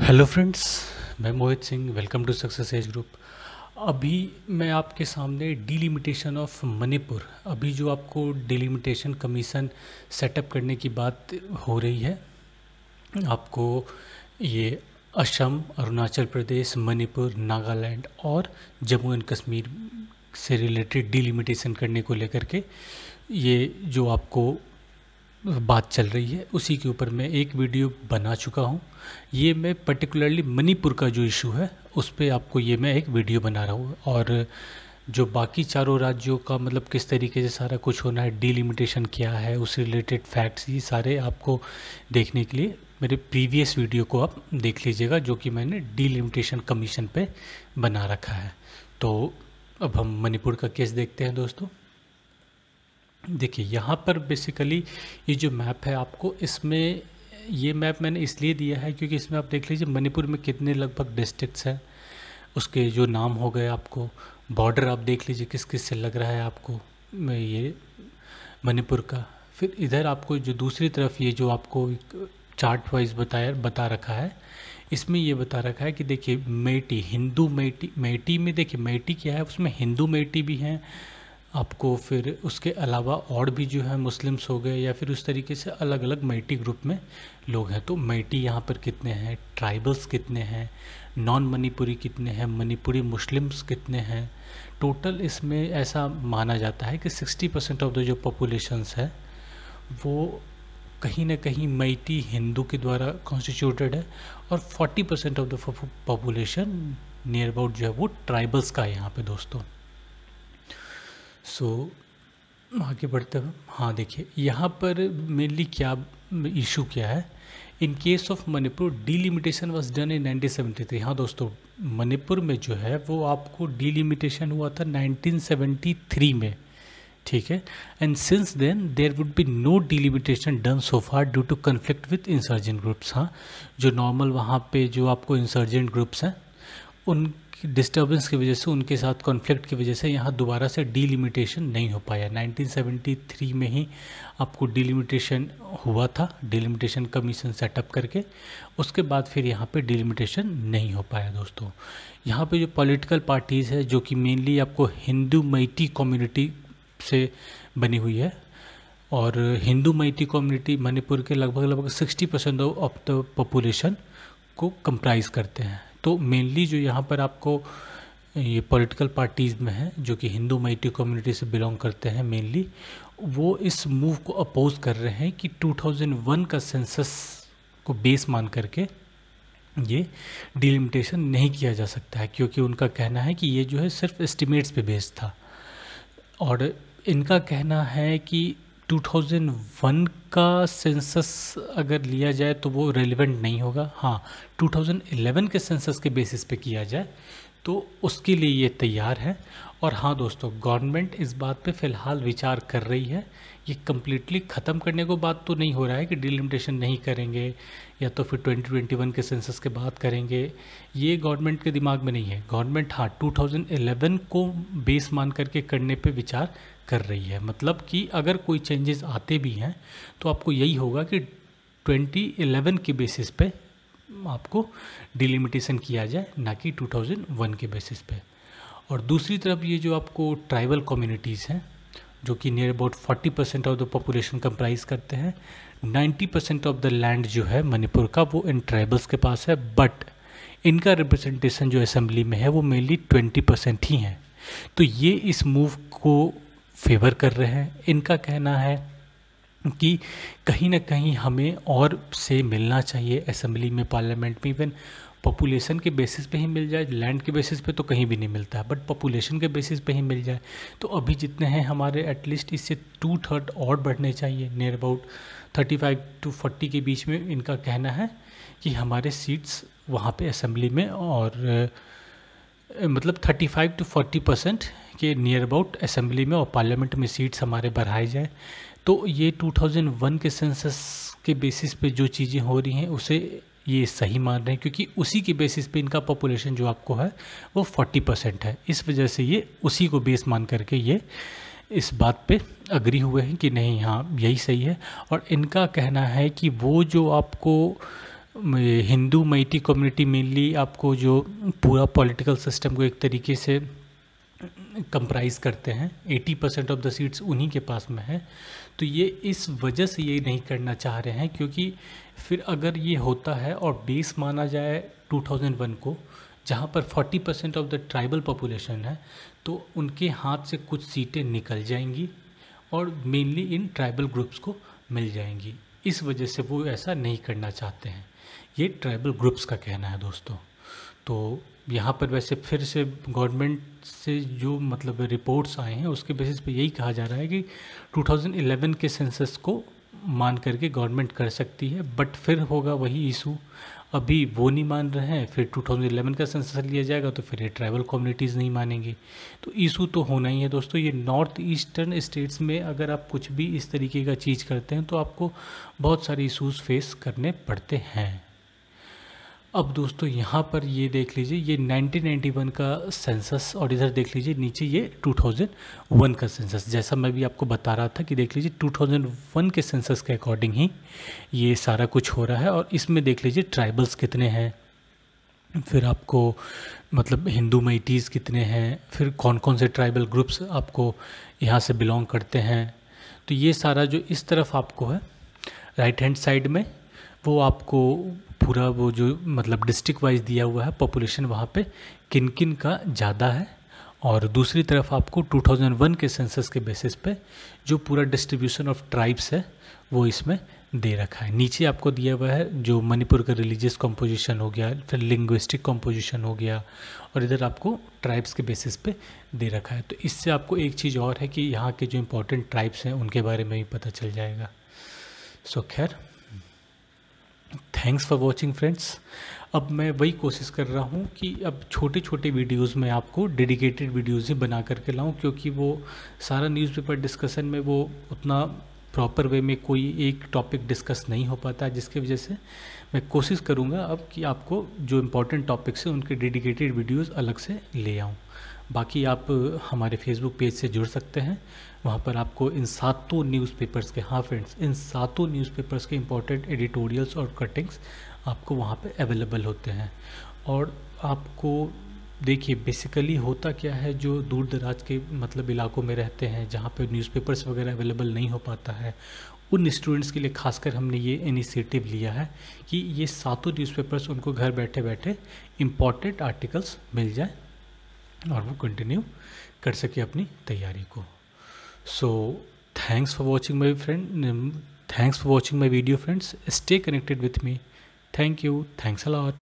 hello friends मैं Mohit Singh welcome to success age group अभी मैं आपके सामने डिलिमिटेशन ऑफ मणिपुर अभी जो आपको डिलिमिटेशन कमीशन सेटअप करने की बात हो रही है आपको ये असम अरुणाचल प्रदेश मणिपुर नागालैंड और जम्मू एंड कश्मीर से रिलेटेड डिलिमिटेशन करने को लेकर के ये जो आपको बात चल रही है उसी के ऊपर मैं एक वीडियो बना चुका हूँ ये मैं पर्टिकुलरली मणिपुर का जो इशू है उस पर आपको ये मैं एक वीडियो बना रहा हूँ और जो बाकी चारों राज्यों का मतलब किस तरीके से सारा कुछ होना है डीलिमिटेशन क्या है उससे रिलेटेड फैक्ट्स ये सारे आपको देखने के लिए मेरे प्रीवियस वीडियो को आप देख लीजिएगा जो कि मैंने डीलिमिटेशन कमीशन पे बना रखा है तो अब हम मणिपुर का केस देखते हैं दोस्तों देखिए यहाँ पर बेसिकली ये जो मैप है आपको इसमें ये मैप मैंने इसलिए दिया है क्योंकि इसमें आप देख लीजिए मणिपुर में कितने लगभग डिस्ट्रिक्ट्स हैं उसके जो नाम हो गए आपको बॉर्डर आप देख लीजिए किस किस से लग रहा है आपको ये मणिपुर का फिर इधर आपको जो दूसरी तरफ ये जो आपको चार्ट वाइज बताया बता रखा है इसमें ये बता रखा है कि देखिए मेटी हिंदू मेटी मेटी में देखिए मेटी क्या है उसमें हिंदू मेटी भी हैं आपको फिर उसके अलावा और भी जो है मुस्लिम्स हो गए या फिर उस तरीके से अलग अलग मैटी ग्रुप में लोग हैं तो मैटी यहाँ पर कितने हैं ट्राइबल्स कितने हैं नॉन मणिपुरी कितने हैं मणिपुरी मुस्लिम्स कितने हैं टोटल इसमें ऐसा माना जाता है कि 60 परसेंट ऑफ द जो पॉपुलेशंस है वो कहीं ना कहीं मैटी हिंदू के द्वारा कॉन्स्टिट्यूटेड है और 40 percent of the population near about जो है वो ट्राइबल्स का है यहाँ पे दोस्तों सो so, आगे बढ़ते हुए हाँ देखिए यहाँ पर मेनली क्या इशू क्या है in case of Manipur delimitation was done in 1973 हाँ दोस्तों मणिपुर में जो है वो आपको डीलिमिटेशन हुआ था 1973 में ठीक है and since then there would be no delimitation done so far due to conflict with insurgent groups हाँ जो नॉर्मल वहाँ पे जो आपको इंसर्जेंट ग्रुप्स हैं उन डिस्टर्बेंस की वजह से उनके साथ कॉन्फ्लिक्ट की वजह से यहाँ दोबारा से डीलिमिटेशन नहीं हो पाया 1973 में ही आपको डिलिमिटेशन हुआ था डीलिमिटेशन कमीशन सेटअप करके उसके बाद फिर यहाँ पे डिलिमिटेशन नहीं हो पाया दोस्तों यहाँ पे जो पॉलिटिकल पार्टीज़ है जो कि मेनली आपको हिंदू मैटी कम्युनिटी से बनी हुई है और हिंदू मैटी कम्युनिटी मणिपुर के लगभग लगभग sixty percent of the population को कंप्राइज करते हैं तो मेनली जो यहाँ पर आपको ये पॉलिटिकल पार्टीज़ में हैं जो कि हिंदू माइटी कम्युनिटी से बिलोंग करते हैं मेनली वो इस मूव को अपोज कर रहे हैं कि 2001 का सेंसस को बेस मान करके ये डिलिमिटेशन नहीं किया जा सकता है क्योंकि उनका कहना है कि ये जो है सिर्फ एस्टिमेट्स पे बेस्ड था और इनका कहना है कि 2001 का सेंसस अगर लिया जाए तो वो रेलिवेंट नहीं होगा हाँ 2011 के सेंसस के बेसिस पे किया जाए तो उसके लिए ये तैयार है और हाँ दोस्तों गवर्नमेंट इस बात पे फ़िलहाल विचार कर रही है ये कम्प्लीटली ख़त्म करने को बात तो नहीं हो रहा है कि डिलिमिटेशन नहीं करेंगे या तो फिर 2021 के सेंसस के बाद करेंगे ये गवर्नमेंट के दिमाग में नहीं है गवर्नमेंट हाँ 2011 को बेस मान करके करने पे विचार कर रही है मतलब कि अगर कोई चेंजेस आते भी हैं तो आपको यही होगा कि 2011 के बेसिस पे आपको डिलिमिटेशन किया जाए ना कि 2001 के बेसिस पे और दूसरी तरफ ये जो आपको ट्राइबल कम्युनिटीज़ हैं जो कि near about 40 percent of the population comprise करते हैं 90 परसेंट ऑफ द लैंड जो है मणिपुर का वो इन ट्राइबल्स के पास है बट इनका रिप्रेजेंटेशन जो असेंबली में है वो मेनली 20 परसेंट ही है तो ये इस मूव को फेवर कर रहे हैं इनका कहना है कि कहीं ना कहीं हमें और से मिलना चाहिए असेंबली में पार्लियामेंट में इवन पॉपुलेशन के बेसिस पे ही मिल जाए लैंड के बेसिस पे तो कहीं भी नहीं मिलता है बट पॉपुलेशन के बेसिस पे ही मिल जाए तो अभी जितने हैं हमारे एटलीस्ट इससे टू थर्ड और बढ़ने चाहिए near about thirty five to forty के बीच में इनका कहना है कि हमारे सीट्स वहाँ पे असेंबली में और मतलब thirty five to forty percent कि नियर अबाउट असेंबली में और पार्लियामेंट में सीट्स हमारे बढ़ाए जाएँ तो ये 2001 के सेंसस के बेसिस पे जो चीज़ें हो रही हैं उसे ये सही मान रहे हैं क्योंकि उसी के बेसिस पे इनका पॉपुलेशन जो आपको है वो 40 परसेंट है इस वजह से ये उसी को बेस मान करके ये इस बात पे अग्री हुए हैं कि नहीं हाँ यही सही है और इनका कहना है कि वो जो आपको हिंदू मैटी कम्युनिटी मेनली आपको जो पूरा पॉलिटिकल सिस्टम को एक तरीके से कंप्राइज करते हैं 80 परसेंट ऑफ द सीट्स उन्हीं के पास में है तो ये इस वजह से ये नहीं करना चाह रहे हैं क्योंकि फिर अगर ये होता है और बेस माना जाए 2001 को जहाँ पर 40 percent of the tribal population है तो उनके हाथ से कुछ सीटें निकल जाएंगी और मेनली इन ट्राइबल ग्रुप्स को मिल जाएंगी इस वजह से वो ऐसा नहीं करना चाहते हैं ये ट्राइबल ग्रुप्स का कहना है दोस्तों तो यहाँ पर वैसे फिर से गवर्नमेंट से जो मतलब रिपोर्ट्स आए हैं उसके बेसिस पे यही कहा जा रहा है कि 2011 के सेंसस को मान करके गवर्नमेंट कर सकती है बट फिर होगा वही इशू अभी वो नहीं मान रहे हैं फिर 2011 का सेंसस लिया जाएगा तो फिर ये ट्राइबल कम्युनिटीज़ नहीं मानेंगी तो इशू तो होना ही है दोस्तों ये नॉर्थ ईस्टर्न स्टेट्स में अगर आप कुछ भी इस तरीके का चीज़ करते हैं तो आपको बहुत सारे इशूज़ फेस करने पड़ते हैं अब दोस्तों यहाँ पर ये देख लीजिए ये 1991 का सेंसस और इधर देख लीजिए नीचे ये 2001 का सेंसस जैसा मैं भी आपको बता रहा था कि देख लीजिए 2001 के सेंसस के अकॉर्डिंग ही ये सारा कुछ हो रहा है और इसमें देख लीजिए ट्राइबल्स कितने हैं फिर आपको मतलब हिंदू माइटीज़ कितने हैं फिर कौन कौन से ट्राइबल ग्रुप्स आपको यहाँ से बिलोंग करते हैं तो ये सारा जो इस तरफ आपको है राइट हैंड साइड में वो आपको पूरा वो जो मतलब डिस्ट्रिक्ट वाइज दिया हुआ है पॉपुलेशन वहाँ पे किन किन का ज़्यादा है और दूसरी तरफ आपको 2001 के सेंसस के बेसिस पे जो पूरा डिस्ट्रीब्यूशन ऑफ ट्राइब्स है वो इसमें दे रखा है नीचे आपको दिया हुआ है जो मणिपुर का रिलीजियस कंपोजिशन हो गया फिर लिंग्विस्टिक कंपोजिशन हो गया और इधर आपको ट्राइब्स के बेसिस पे दे रखा है तो इससे आपको एक चीज़ और है कि यहाँ के जो इम्पोर्टेंट ट्राइब्स हैं उनके बारे में भी पता चल जाएगा सो so, खैर थैंक्स फॉर वॉचिंग फ्रेंड्स अब मैं वही कोशिश कर रहा हूँ कि अब छोटे छोटे वीडियोज़ में आपको डेडिकेटेड वीडियोज़ ही बना करके लाऊँ क्योंकि वो सारा न्यूज़पेपर डिस्कशन में वो उतना प्रॉपर वे में कोई एक टॉपिक डिस्कस नहीं हो पाता जिसकी वजह से मैं कोशिश करूँगा अब कि आपको जो इम्पोर्टेंट टॉपिक्स हैं उनके डेडिकेटेड वीडियोज़ अलग से ले आऊँ बाकी आप हमारे फेसबुक पेज से जुड़ सकते हैं वहाँ पर आपको इन सातों न्यूज़पेपर्स के हाँ फ्रेंड्स इन सातों न्यूज़पेपर्स के इम्पोर्टेंट एडिटोरियल्स और कटिंग्स आपको वहाँ पर अवेलेबल होते हैं और आपको देखिए बेसिकली होता क्या है जो दूर दराज के मतलब इलाकों में रहते हैं जहाँ पे न्यूज़पेपर्स वगैरह अवेलेबल नहीं हो पाता है उन स्टूडेंट्स के लिए खासकर हमने ये इनिशिएटिव लिया है कि ये सातों न्यूज़पेपर्स उनको घर बैठे बैठे इम्पॉर्टेंट आर्टिकल्स मिल जाए और वो कंटिन्यू कर सके अपनी तैयारी को so thanks for watching my friend thanks for watching my video friends stay connected with me thank you thanks allot